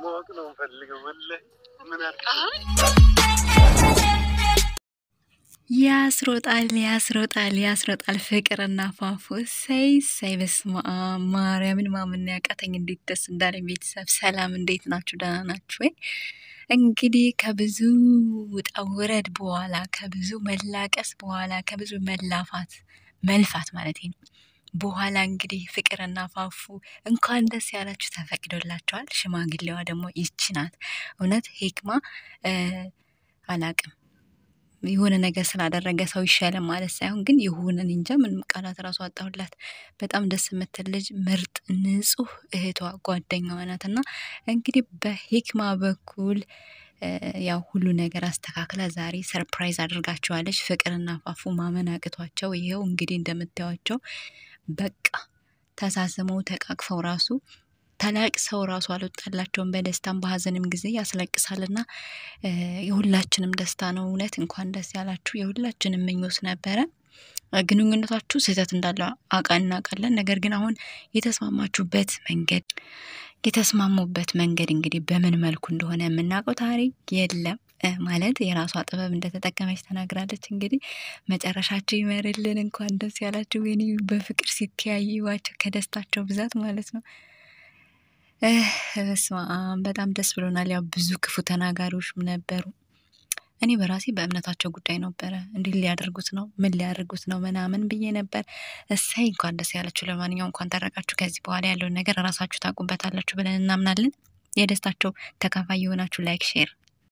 ማወቅ ነው ፈልገው ምን ያስሮጣል ያስሮጣል ያስሮጣል ፍቅርና ፋፉ ሰይ ሰይ በስማ ማርያምን ማመን ያቃተኝ እንዴት ደስ እንዳለኝ። ቤተሰብ ሰላም፣ እንዴት ናችሁ? ደህና ናችሁ ወይ? እንግዲህ ከብዙ ውጣ ውረድ በኋላ ከብዙ መላቀስ በኋላ ከብዙ መላፋት መልፋት ማለት ነው በኋላ እንግዲህ ፍቅርና ፋፉ እንኳን ደስ ያላችሁ ተፈቅዶላቸዋል። ሽማግሌዋ ደግሞ ይቺ ናት። እውነት ሄክማ አላቅም የሆነ ነገር ስላደረገ ሰው ይሻለን ማለት ሳይሆን ግን የሆነን እንጃ ምንም ቃላት ራሱ አጣሁላት። በጣም ደስ የምትል ልጅ፣ ምርጥ ንጹህ እህቷ ጓደኛዋ ናት እና እንግዲህ በሂክማ በኩል ያው ሁሉ ነገር አስተካክላ ዛሬ ሰርፕራይዝ አድርጋቸዋለች። ፍቅርና ፋፉ ማመን አቅቷቸው ይኸው እንግዲህ እንደምታዩቸው በቃ ተሳስመው ተቃቅፈው ራሱ ተላቅ ሰው ራሱ አልወጣላቸውም። በደስታም በሀዘንም ጊዜ ያስለቅሳልና የሁላችንም ደስታ ነው። እውነት እንኳን ደስ ያላችሁ የሁላችንም ምኞት ነበረ። ግንኙነታችሁ ስህተት እንዳለ አቃ እናውቃለን። ነገር ግን አሁን የተስማማችሁበት መንገድ የተስማሙበት መንገድ እንግዲህ በምን መልኩ እንደሆነ የምናውቀው ታሪክ የለም። ማለት የራሷ ጥበብ እንደተጠቀመች ተናግራለች። እንግዲህ መጨረሻቸው ይመርልን፣ እንኳን ደስ ያላቸው። ወይ በፍቅር ሲተያዩዋቸው ከደስታቸው ብዛት ማለት ነው። በስመ አብ በጣም ደስ ብሎናል። ያው ብዙ ክፉ ተናጋሪዎች ነበሩ። እኔ በራሴ በእምነታቸው ጉዳይ ነበረ እንዲህ ሊያደርጉት ነው ምን ሊያደርጉት ነው ምናምን ብዬ ነበር። እሰይ እንኳን ደስ ያለችው። ለማንኛው እንኳን ተረቃችሁ። ከዚህ በኋላ ያለውን ነገር ራሳችሁ ታውቁበታላችሁ ብለን እናምናለን። የደስታቸው ተካፋይ የሆናችሁ ላይክ ሼር